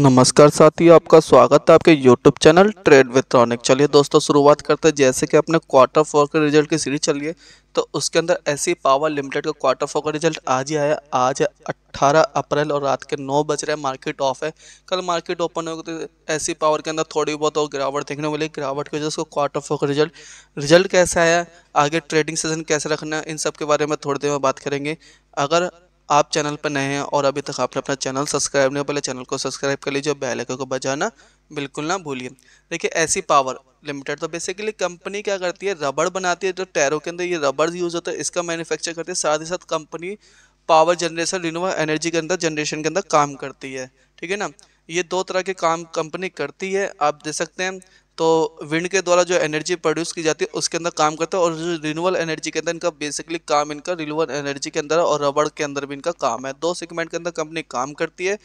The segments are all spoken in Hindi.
नमस्कार साथियों आपका स्वागत है आपके YouTube channel trade with Ronik चलिए दोस्तों शुरुआत करते हैं जैसे कि अपने क्वार्टर फोर के रिजल्ट की सीरीज चलिए तो उसके अंदर ऐसी पावर लिमिटेड का क्वार्टर फोर का रिजल्ट आज ही आया आज 18 अप्रैल और रात के नौ बज रहे हैं मार्केट ऑफ है कल मार्केट ओपन हो गई तो ऐसी पावर e के अंदर थोड़ी बहुत और गिरावट देखने वाली मिली गिरावट की वजह से क्वार्टर फोर का रिजल्ट रिजल्ट कैसे आया आगे ट्रेडिंग सेजन कैसे रखना इन सब के बारे में थोड़ी देर में बात करेंगे अगर आप चैनल पर नए हैं और अभी तक आपने अपना चैनल सब्सक्राइब नहीं पहले चैनल को सब्सक्राइब कर लीजिए और बेल आइकन को बजाना बिल्कुल ना भूलिए देखिए ऐसी पावर लिमिटेड तो बेसिकली कंपनी क्या करती है रबड़ बनाती है जो टैरों के अंदर ये रबड़ यूज़ होता है इसका मैन्युफैक्चर करती है साथ ही साथ company power generation renewable energy के अंदर जनरेशन के अंदर काम करती है ठीक है ना ये दो तरह के काम कंपनी करती है आप देख सकते हैं तो विंड के द्वारा जो एनर्जी प्रोड्यूस की जाती है उसके अंदर काम करता है और जो रिन्यूअल एनर्जी के अंदर इनका बेसिकली काम इनका रिन्यूअल एनर्जी के अंदर और रबड़ के अंदर भी इनका काम है दो सेगमेंट के अंदर कंपनी काम करती है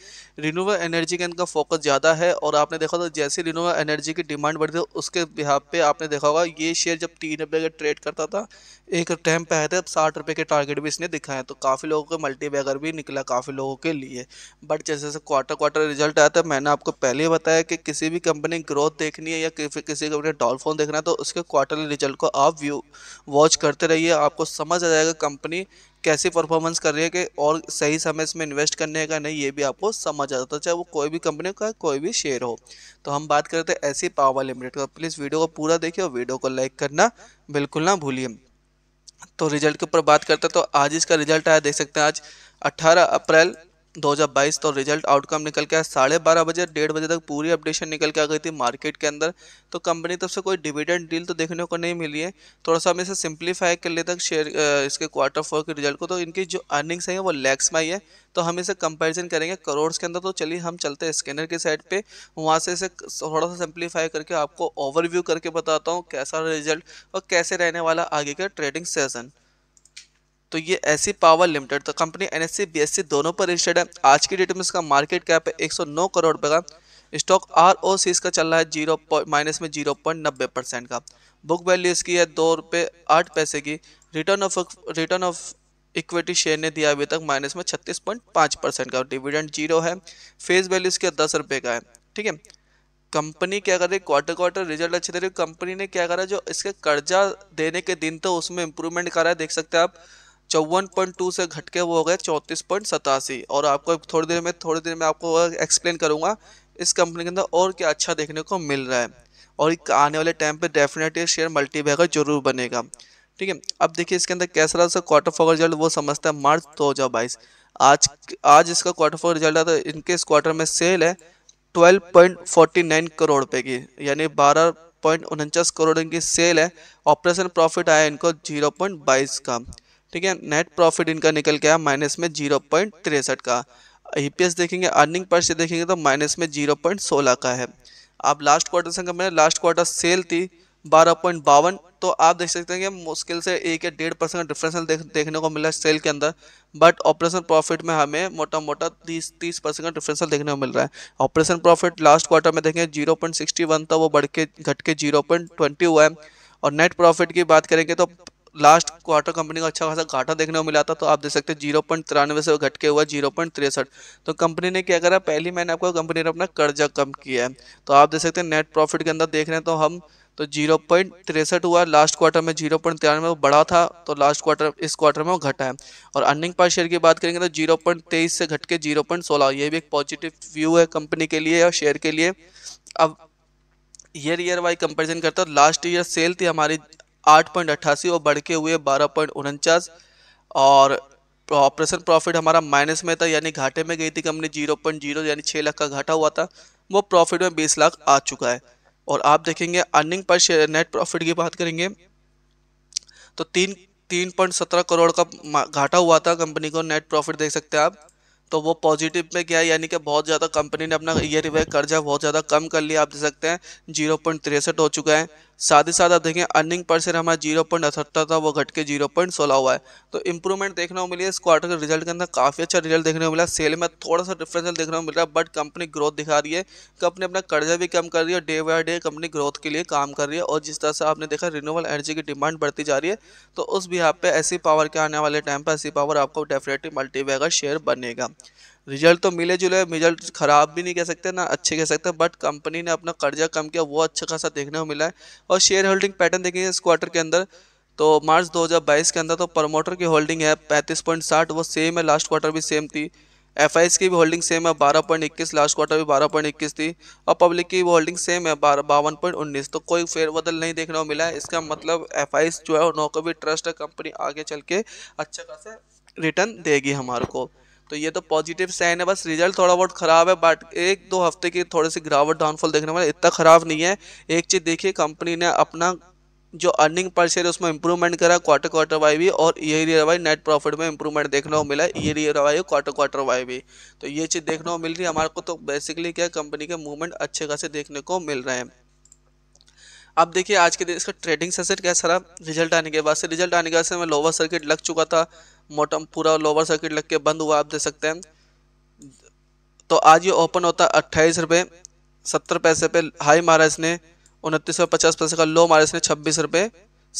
रिन्यूअल एनर्जी का इनका फोकस ज़्यादा है और आपने देखा तो जैसे रिन्यूअल एनर्जी की डिमांड बढ़ती है उसके यहाँ पर आपने देखा होगा ये शेयर जब तीन रुपये का ट्रेड करता था एक टाइम पे आए थे अब साठ रुपये के टारगेट भी इसने दिखाए तो काफ़ी लोगों के मल्टी बैगर भी निकला काफ़ी लोगों के लिए बट जैसे जैसे क्वार्टर क्वार्टर रिजल्ट आया था मैंने आपको पहले ही बताया कि किसी भी कंपनी ग्रोथ देखनी है या किसी कंपनी डॉल फोन देखना है तो उसके क्वार्टरली रिजल्ट को आप व्यू वॉच करते रहिए आपको समझ आ जाएगा कंपनी कैसी परफॉर्मेंस कर रही है कि और सही समय इसमें इन्वेस्ट करने का नहीं ये भी आपको समझ आ जाता है तो चाहे वो कोई भी कंपनी का कोई भी शेयर हो तो हम बात करते हैं ऐसी पावर लिमिटेड का प्लीज़ वीडियो को पूरा देखिए और वीडियो को लाइक करना बिल्कुल ना भूलिए तो रिजल्ट के ऊपर बात करते हैं तो आज इसका रिजल्ट आया देख सकते हैं आज 18 अप्रैल 2022 तो रिजल्ट आउटकम निकल के आया साढ़े बारह बजे डेढ़ बजे तक पूरी अपडेशन निकल के आ गई थी मार्केट के अंदर तो कंपनी तरफ से कोई डिविडेंड डील तो देखने को नहीं मिली है थोड़ा सा हम इसे सिंप्लीफाई कर लेते हैं शेयर इसके क्वार्टर फोर के रिजल्ट को तो इनकी जो अर्निंग्स हैं वो लैक्स में आई है तो हम इसे कंपेरिजन करेंगे करोड़ के अंदर तो चलिए हम चलते हैं स्कैनर के साइड पर वहाँ से इसे थोड़ा सा सिंप्लीफाई करके आपको ओवरव्यू करके बताता हूँ कैसा रिजल्ट और कैसे रहने वाला आगे का ट्रेडिंग सेसन तो ये ऐसी पावर लिमिटेड तो कंपनी एन एस दोनों पर रजिस्टर्ड है आज की डेट में इसका मार्केट कैप है 109 करोड़ रुपये का स्टॉक आर ओ सी इसका चल रहा है जीरो माइनस में जीरो पॉइंट नब्बे परसेंट का बुक वैल्यू इसकी है दो रुपये आठ पैसे की return of return of equity share ने दिया अभी तक माइनस में छत्तीस पॉइंट पाँच परसेंट का डिविडेंड जीरो है फेस वैल्यू इसके दस रुपये का है ठीक है कंपनी क्या कर रही है क्वार्टर क्वार्टर रिजल्ट अच्छे दे रही है कंपनी ने क्या करा जो इसके कर्जा देने के दिन तो उसमें इंप्रूवमेंट करा है देख सकते हैं आप चौवन पॉइंट टू से घट के वो हो गए चौंतीस पॉइंट सतासी और आपको थोड़ी देर में थोड़ी देर में आपको एक्सप्लेन करूँगा इस कंपनी के अंदर और क्या अच्छा देखने को मिल रहा है और आने वाले टाइम पे डेफिनेटली शेयर मल्टी बैगर जरूर बनेगा ठीक है अब देखिए इसके अंदर कैसा रहा उसका क्वार्टर फोर रिजल्ट वो समझता है मार्च दो हज़ार बाईस आज आज इसका क्वार्टर फोर रिजल्ट आता है इनके इस क्वार्टर में सेल है twelve point forty nine crore रुपये की यानी बारह पॉइंट उनचास करोड़ इनकी सेल है ऑपरेशन प्रॉफिट आया इनको जीरो पॉइंट बाईस का ठीक है नेट प्रॉफिट इनका निकल के आया माइनस में जीरो पॉइंट तिरसठ का ई e देखेंगे अर्निंग पर से देखेंगे तो माइनस में जीरो पॉइंट सोलह का है आप लास्ट क्वार्टर से मैंने लास्ट क्वार्टर सेल थी बारह पॉइंट बावन तो आप देख सकते हैं कि मुश्किल से एक या डेढ़ परसेंट का डिफरेंसल देख, देखने को मिला है सेल के अंदर बट ऑपरेशन प्रॉफिट में हमें मोटा मोटा तीस तीस परसेंट का डिफरेंसल देखने को मिल रहा है ऑपरेशन प्रॉफिट लास्ट क्वार्टर में देखें जीरो पॉइंट सिक्सटी वन था वो बढ़ के घट के जीरो पॉइंट ट्वेंटी हुआ है और नेट प्रॉफिट की बात करेंगे तो लास्ट क्वार्टर कंपनी का अच्छा खासा घाटा देखने को मिला था तो आप देख सकते हैं जीरो पॉइंट तिरानवे से घट के हुआ जीरो पॉइंट तिरसठ तो कंपनी ने क्या करा पहली मैंने आपको कंपनी ने अपना कर्जा कम किया है तो आप देख सकते हैं नेट प्रॉफिट के अंदर देख रहे हैं तो हम तो जीरो पॉइंट तिरसठ हुआ लास्ट क्वार्टर में जीरो पॉइंट तिरानवे वो बढ़ा था तो लास्ट क्वार्टर इस क्वार्टर में वो घटा है और अर्निंग पर शेयर की बात करेंगे तो जीरो पॉइंट तेईस से घट के जीरो पॉइंट सोलह ये भी एक पॉजिटिव व्यू है कंपनी के लिए और शेयर के लिए अब ईयर ईयर वाइज कंपेरिजन करता है लास्ट ईयर सेल थी हमारी आठ पॉइंट अट्ठासी और बढ़ के हुए बारह पॉइंट उनचास और ऑपरेशन प्रॉफिट हमारा माइनस में था यानी घाटे में गई थी कंपनी जीरो पॉइंट जीरो यानी छः लाख का घाटा हुआ था वो प्रॉफिट में बीस लाख आ चुका है और आप देखेंगे earning per share net profit की बात करेंगे तो तीन तीन पॉइंट सत्रह करोड़ का घाटा हुआ था कंपनी को नेट प्रॉफिट देख सकते हैं आप तो वो पॉजिटिव में क्या है यानी कि बहुत ज़्यादा कंपनी ने अपना ईयर वाइज कर्जा बहुत ज़्यादा कम कर लिया आप देख सकते हैं जीरो पॉइंट तिरसठ हो चुका है साथ ही साथ आप देखें अर्निंग पर शेयर हमारा जीरो पॉइंट अठहत्तर था वो घट के जीरो पॉइंट सोलह हुआ है तो इंप्रूवमेंट देखने को मिली है इस क्वार्टर के रिजल्ट के अंदर काफ़ी अच्छा रिजल्ट देखने को मिला सेल में थोड़ा सा डिफरेंसल देखने को मिल रहा है बट कंपनी ग्रोथ दिखा रही है कंपनी अपना कर्जा भी कम कर रही है day by day company growth के लिए काम कर रही है और जिस तरह से आपने देखा रिन्यूबल एनर्जी की डिमांड बढ़ती जा रही है तो उस भी आप पे ऐसी पावर के आने वाले टाइम पर ऐसी पावर आपको डेफिनेटली मल्टीवेगा शेयर बनेगा रिजल्ट तो मिले जुले रिजल्ट ख़राब भी नहीं कह सकते ना अच्छे कह सकते बट कंपनी ने अपना कर्जा कम किया वो अच्छा खासा देखने को मिला है और शेयर होल्डिंग पैटर्न देखेंगे इस क्वार्टर के अंदर तो मार्च 2022 के अंदर तो प्रमोटर की होल्डिंग है 35.60 वो सेम है लास्ट क्वार्टर भी सेम थी एफ की भी होल्डिंग सेम है बारह लास्ट क्वार्टर भी बारह थी और पब्लिक की होल्डिंग सेम है बावन तो कोई फेरबदल नहीं देखने को मिला है इसका मतलब एफ जो है उनको भी ट्रस्ट है कंपनी आगे चल के अच्छा खासा रिटर्न देगी हमारे को तो ये तो पॉजिटिव साइन है बस रिजल्ट थोड़ा बहुत खराब है बट एक दो हफ्ते की थोड़ी सी गिरावट डाउनफॉल देखने वाले इतना खराब नहीं है एक चीज़ देखिए कंपनी ने अपना जो अर्निंग पर शेयर उसमें इंप्रूवमेंट करा क्वार्टर क्वार्टर वाई भी और year year Y net profit में इंप्रूवमेंट देखने को मिला year year Y quarter quarter Y भी तो ये चीज़ देखने को मिल रही है हमारे को तो बेसिकली क्या कंपनी के मूवमेंट अच्छे खासे देखने को मिल रहे हैं अब देखिए आज के दिन इसका ट्रेडिंग सेशन कैसा रहा रिजल्ट आने के बाद से रिजल्ट आने के बाद से मैं लोअर सर्किट लग चुका था मोटम पूरा लोअर सर्किट लग के बंद हुआ आप देख सकते हैं तो आज ये ओपन होता है अट्ठाईस रुपये सत्तर पैसे पे हाई मारा इसने उनतीस सौ पचास पैसे का लो मारा इसने छब्बीस रुपये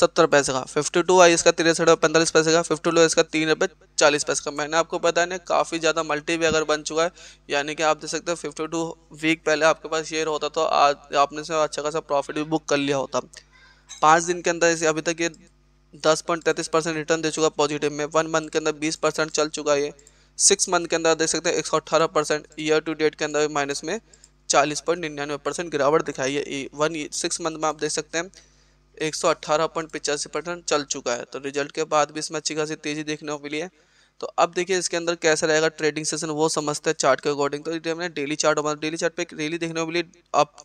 सत्तर पैसे का फिफ्टी टू आई इसका तिरसठ रुपये पैंतालीस पैसे का फिफ्टी टू इसका तीन रुपये चालीस पैसे का मैंने आपको बताया ना काफ़ी ज़्यादा मल्टी भी अगर बन चुका है यानी कि आप देख सकते हो फिफ्टी टू वीक पहले आपके पास शेयर होता तो आज आपने से अच्छा खासा प्रॉफिट भी बुक कर लिया होता पाँच दिन के अंदर इसे अभी तक ये दस पॉइंट तैंतीस परसेंट रिटर्न दे चुका पॉजिटिव में वन मंथ के अंदर बीस परसेंट चल चुका है सिक्स मंथ के अंदर देख सकते हैं एक सौ अठारह परसेंट ईयर टू डेट के अंदर माइनस में चालीस पॉइंट निन्यानवे परसेंट गिरावट दिखाई है वन सिक्स मंथ में आप देख सकते हैं एक सौ अट्ठारह पॉइंट पिचासी परसेंट चल चुका है तो रिजल्ट के बाद भी इसमें अच्छी खासी तेज़ी देखने को मिली है तो अब देखिए इसके अंदर कैसा रहेगा ट्रेडिंग सेशन वो समझते हैं चार्ट के अकॉर्डिंग तो हमने डेली चार्ट डेली चार्ट पे एक देखने को मिली अप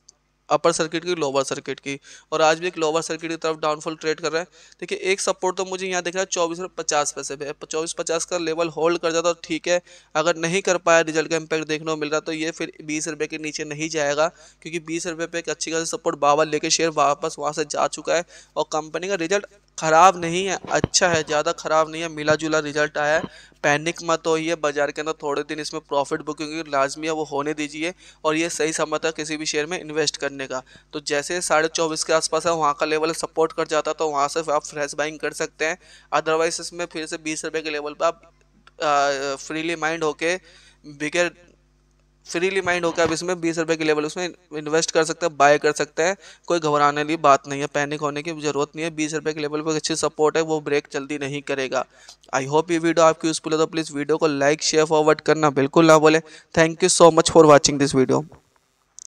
अपर सर्किट की लोअर सर्किट की और आज भी एक लोअर सर्किट की तरफ डाउनफॉल ट्रेड कर रहा है देखिए एक सपोर्ट तो मुझे यहाँ दिख रहा है चौबीस और पचास पैसे पे चौबीस पचास का लेवल होल्ड कर जाता तो ठीक है अगर नहीं कर पाया रिजल्ट का इम्पैक्ट देखने को मिल रहा तो ये फिर बीस रुपये के नीचे नहीं जाएगा क्योंकि बीस रुपये पे एक अच्छी खासी सपोर्ट बाबा लेके शेयर वापस वहाँ से जा चुका है और कंपनी का रिजल्ट ख़राब नहीं है अच्छा है ज़्यादा ख़राब नहीं है मिला जुला रिजल्ट आया है पैनिक मत होइए बाजार के अंदर थोड़े दिन इसमें प्रॉफिट बुकिंग लाजमी है वो होने दीजिए और ये सही समय था किसी भी शेयर में इन्वेस्ट करने का तो जैसे साढ़े चौबीस के आसपास है वहाँ का लेवल सपोर्ट कर जाता तो वहाँ से आप फ्रेश बाइंग कर सकते हैं अदरवाइज इसमें फिर से बीस रुपये के लेवल पर आप फ्रीली माइंड होके बिगर फ्रीली माइंड होकर आप इसमें बीस रुपए के लेवल उसमें इन्वेस्ट कर सकते हैं बाय कर सकते हैं कोई घबराने वाली बात नहीं है पैनिक होने की जरूरत नहीं है बीस रुपए के लेवल पर अच्छी सपोर्ट है वो ब्रेक जल्दी नहीं करेगा आई होप ये वीडियो आपकी यूजफुल है तो प्लीज़ वीडियो को लाइक शेयर फॉरवर्ड करना बिल्कुल ना बोले thank you so much for watching this video